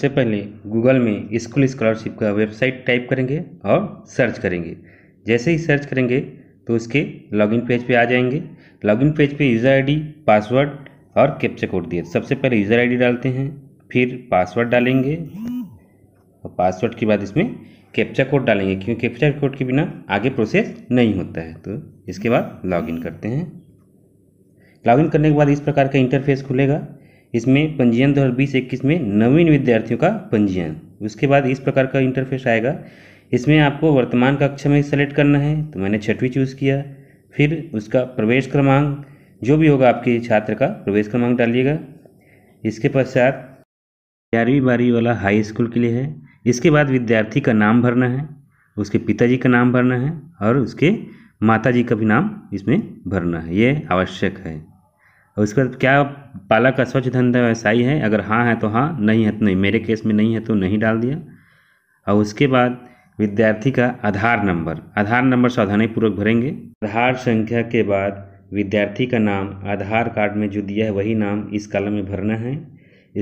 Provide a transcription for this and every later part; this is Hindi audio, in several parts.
सबसे पहले गूगल में स्कूल स्कॉलरशिप का वेबसाइट टाइप करेंगे और सर्च करेंगे जैसे ही सर्च करेंगे तो उसके लॉगिन पेज पे आ जाएंगे लॉगिन पेज पे यूज़र आईडी पासवर्ड और कैप्चा कोड दिए सबसे पहले यूज़र आईडी डालते हैं फिर पासवर्ड डालेंगे और पासवर्ड के बाद इसमें कैप्चा कोड डालेंगे क्योंकि कैप्चा कोड के बिना आगे प्रोसेस नहीं होता है तो इसके बाद लॉगिन करते हैं लॉगिन करने के बाद इस प्रकार का इंटरफेस खुलेगा इसमें पंजीयन दो हज़ार बीस इक्कीस में नवीन विद्यार्थियों का पंजीयन उसके बाद इस प्रकार का इंटरफेस आएगा इसमें आपको वर्तमान कक्षा में सेलेक्ट करना है तो मैंने छठवीं चूज़ किया फिर उसका प्रवेश क्रमांक जो भी होगा आपके छात्र का प्रवेश क्रमांक डालिएगा इसके पश्चात ग्यारहवीं बारहवीं वाला हाई स्कूल के लिए है इसके बाद विद्यार्थी का नाम भरना है उसके पिताजी का नाम भरना है और उसके माता जी का भी नाम इसमें भरना है ये आवश्यक है उसके बाद क्या बालक अस्वच्छ धंधा तो व्यवसायी है अगर हाँ है तो हाँ नहीं है तो नहीं मेरे केस में नहीं है तो नहीं डाल दिया और उसके बाद विद्यार्थी का आधार नंबर आधार नंबर सावधानीपूर्वक भरेंगे आधार संख्या के बाद विद्यार्थी का नाम आधार कार्ड में जो दिया है वही नाम इस कॉलम में भरना है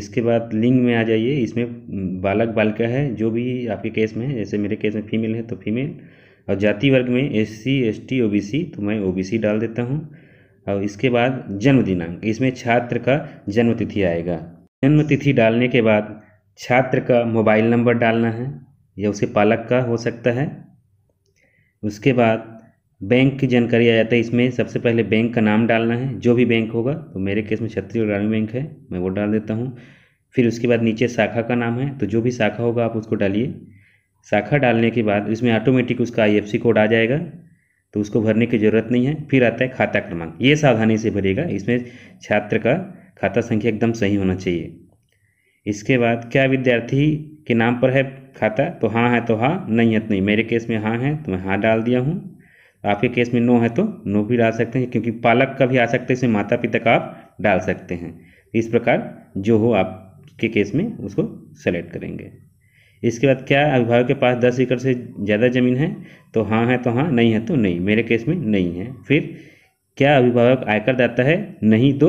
इसके बाद लिंग में आ जाइए इसमें बालक बालिका है जो भी आपके केस में है जैसे मेरे केस में फीमेल है तो फीमेल और जाति वर्ग में S C S T O B C तो मैं ओ बी सी डाल देता हूँ और इसके बाद जन्म दिनांक इसमें छात्र का जन्म तिथि आएगा जन्म तिथि डालने के बाद छात्र का मोबाइल नंबर डालना है या उसके पालक का हो सकता है उसके बाद बैंक की जानकारी आ जाता है इसमें सबसे पहले बैंक का नाम डालना है जो भी बैंक होगा तो मेरे केस में छत्तीसगढ़ ग्रामीण बैंक है मैं वो डाल देता हूँ फिर उसके बाद नीचे शाखा का नाम है तो जो भी शाखा होगा आप उसको डालिए शाखा डालने के बाद इसमें ऑटोमेटिक उसका आई कोड आ जाएगा तो उसको भरने की ज़रूरत नहीं है फिर आता है खाता क्रमांक ये सावधानी से भरेगा इसमें छात्र का खाता संख्या एकदम सही होना चाहिए इसके बाद क्या विद्यार्थी के नाम पर है खाता तो हाँ है तो हाँ नहीं है तो नहीं मेरे केस में हाँ है तो मैं हाँ डाल दिया हूँ आपके केस में नो है तो नो भी डाल सकते हैं क्योंकि पालक का भी आ सकते हैं इसमें माता पिता का आप डाल सकते हैं इस प्रकार जो हो आपके केस में उसको सेलेक्ट करेंगे इसके बाद क्या अभिभावक के पास दस एकड़ से ज़्यादा ज़मीन है तो हाँ है तो हाँ नहीं है तो नहीं मेरे केस में नहीं है फिर क्या अभिभावक आयकर दाता है नहीं तो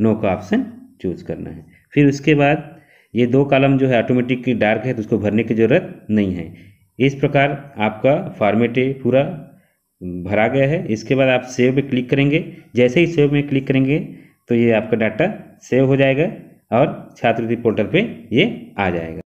नो का ऑप्शन चूज करना है फिर उसके बाद ये दो कॉलम जो है ऑटोमेटिक डार्क है तो उसको भरने की ज़रूरत नहीं है इस प्रकार आपका फॉर्मेट पूरा भरा गया है इसके बाद आप सेव पे क्लिक करेंगे जैसे ही सेव में क्लिक करेंगे तो ये आपका डाटा सेव हो जाएगा और छात्रवृत्ति पोर्टल पे ये आ जाएगा